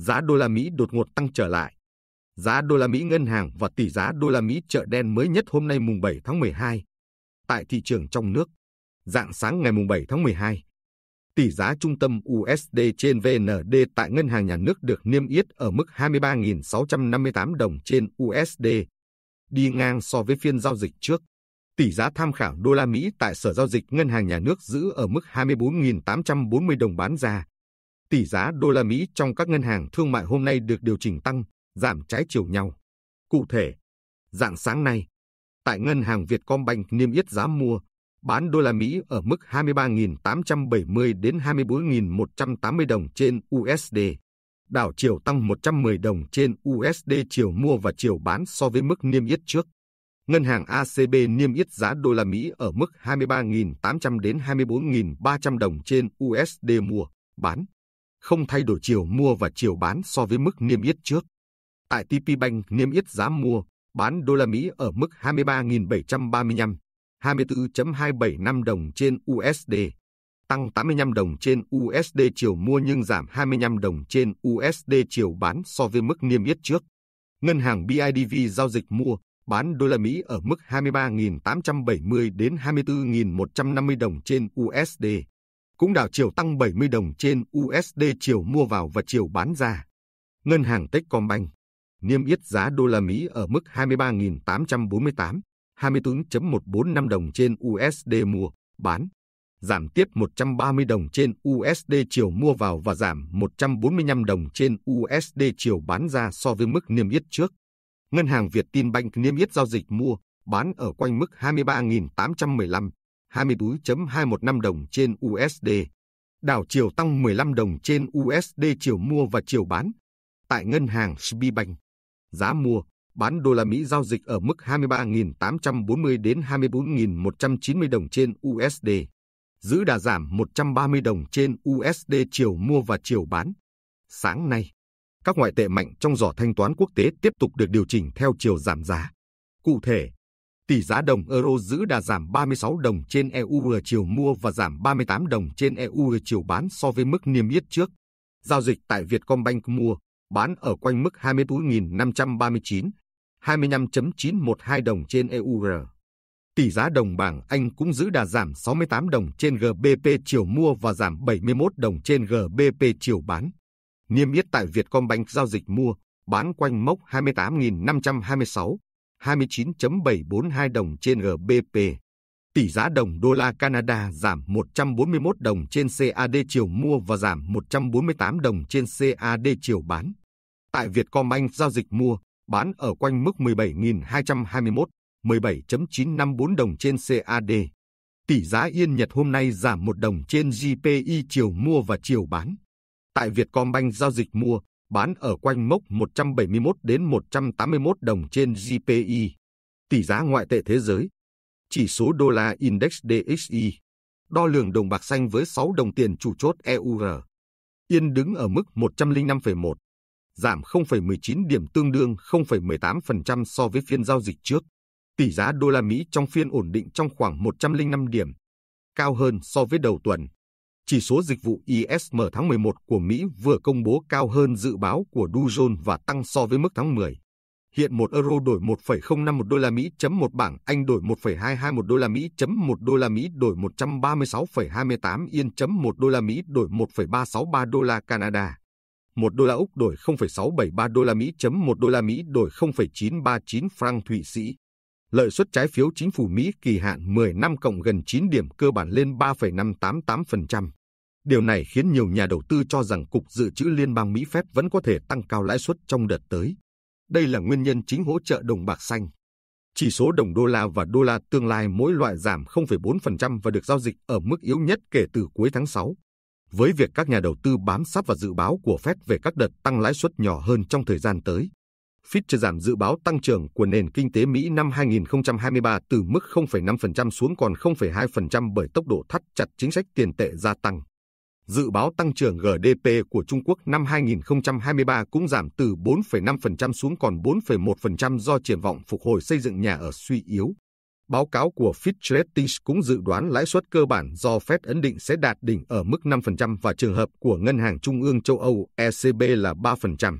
giá đô la Mỹ đột ngột tăng trở lại. Giá đô la Mỹ ngân hàng và tỷ giá đô la Mỹ chợ đen mới nhất hôm nay mùng 7 tháng 12. Tại thị trường trong nước, dạng sáng ngày mùng 7 tháng 12, tỷ giá trung tâm USD trên VND tại ngân hàng nhà nước được niêm yết ở mức 23.658 đồng trên USD, đi ngang so với phiên giao dịch trước. Tỷ giá tham khảo đô la Mỹ tại Sở giao dịch Ngân hàng Nhà nước giữ ở mức 24.840 đồng bán ra, tỷ giá đô la Mỹ trong các ngân hàng thương mại hôm nay được điều chỉnh tăng, giảm trái chiều nhau. Cụ thể, dạng sáng nay, tại ngân hàng Vietcombank niêm yết giá mua, bán đô la Mỹ ở mức 23.870 đến 24.180 đồng trên USD. Đảo chiều tăng 110 đồng trên USD chiều mua và chiều bán so với mức niêm yết trước. Ngân hàng ACB niêm yết giá đô la Mỹ ở mức 23.800 đến 24.300 đồng trên USD mua, bán không thay đổi chiều mua và chiều bán so với mức niêm yết trước. Tại TPBank niêm yết giá mua, bán đô la Mỹ ở mức 23.735, 24.275 đồng trên USD, tăng 85 đồng trên USD chiều mua nhưng giảm 25 đồng trên USD chiều bán so với mức niêm yết trước. Ngân hàng BIDV giao dịch mua, bán đô la Mỹ ở mức 23.870 đến 24.150 đồng trên USD cũng đảo chiều tăng 70 đồng trên USD chiều mua vào và chiều bán ra. Ngân hàng Techcombank niêm yết giá đô la Mỹ ở mức 23.848, 24.145 đồng trên USD mua, bán, giảm tiếp 130 đồng trên USD chiều mua vào và giảm 145 đồng trên USD chiều bán ra so với mức niêm yết trước. Ngân hàng Việt Tin Bank niêm yết giao dịch mua, bán ở quanh mức 23.815, 24.215 đồng trên USD. Đảo chiều tăng 15 đồng trên USD chiều mua và chiều bán. Tại ngân hàng SBBank. giá mua bán đô la Mỹ giao dịch ở mức 23.840 đến 24.190 đồng trên USD. Giữ đà giảm 130 đồng trên USD chiều mua và chiều bán. Sáng nay, các ngoại tệ mạnh trong giỏ thanh toán quốc tế tiếp tục được điều chỉnh theo chiều giảm giá. Cụ thể, tỷ giá đồng euro giữ đà giảm 36 đồng trên EUR chiều mua và giảm 38 đồng trên EUR chiều bán so với mức niêm yết trước. Giao dịch tại Vietcombank mua, bán ở quanh mức 24.539, 25.912 đồng trên EUR. Tỷ giá đồng bảng Anh cũng giữ đà giảm 68 đồng trên GBP chiều mua và giảm 71 đồng trên GBP chiều bán. Niêm yết tại Vietcombank giao dịch mua, bán quanh mốc 28.526, 29.742 đồng trên GBP. Tỷ giá đồng đô la Canada giảm 141 đồng trên CAD chiều mua và giảm 148 đồng trên CAD chiều bán. Tại Vietcombank giao dịch mua, bán ở quanh mức 17.221, 17.954 đồng trên CAD. Tỷ giá Yên Nhật hôm nay giảm 1 đồng trên GPI chiều mua và chiều bán. Tại Vietcombank giao dịch mua, bán ở quanh mốc 171 đến 181 đồng trên GPI, tỷ giá ngoại tệ thế giới, chỉ số đô la index DXY, đo lường đồng bạc xanh với 6 đồng tiền chủ chốt EUR. Yên đứng ở mức 105,1, giảm 0,19 điểm tương đương 0,18% so với phiên giao dịch trước. Tỷ giá đô la Mỹ trong phiên ổn định trong khoảng 105 điểm, cao hơn so với đầu tuần chỉ số dịch vụ ISM tháng 11 của Mỹ vừa công bố cao hơn dự báo của Dow Jones và tăng so với mức tháng 10. Hiện 1 euro đổi 1,051 đô la Mỹ chấm 1 bảng Anh đổi 1,221 đô la Mỹ chấm 1 đô la Mỹ đổi 136,28 yên chấm 1 đô la Mỹ đổi 1,363 đô la Canada. 1 đô la Úc đổi 0,673 đô la Mỹ chấm 1 đô la Mỹ đổi 0,939 franc Thụy Sĩ. Lợi suất trái phiếu chính phủ Mỹ kỳ hạn 10 năm cộng gần 9 điểm cơ bản lên 3,588%. Điều này khiến nhiều nhà đầu tư cho rằng Cục Dự trữ Liên bang Mỹ Phép vẫn có thể tăng cao lãi suất trong đợt tới. Đây là nguyên nhân chính hỗ trợ đồng bạc xanh. Chỉ số đồng đô la và đô la tương lai mỗi loại giảm 0,4% và được giao dịch ở mức yếu nhất kể từ cuối tháng 6. Với việc các nhà đầu tư bám sát vào dự báo của Fed về các đợt tăng lãi suất nhỏ hơn trong thời gian tới, Fitch giảm dự báo tăng trưởng của nền kinh tế Mỹ năm 2023 từ mức 0,5% xuống còn 0,2% bởi tốc độ thắt chặt chính sách tiền tệ gia tăng dự báo tăng trưởng GDP của Trung Quốc năm 2023 cũng giảm từ 4,5% xuống còn 4,1% do triển vọng phục hồi xây dựng nhà ở suy yếu. Báo cáo của Fitch Ratings cũng dự đoán lãi suất cơ bản do Fed ấn định sẽ đạt đỉnh ở mức 5% và trường hợp của Ngân hàng Trung ương châu Âu ECB là 3%.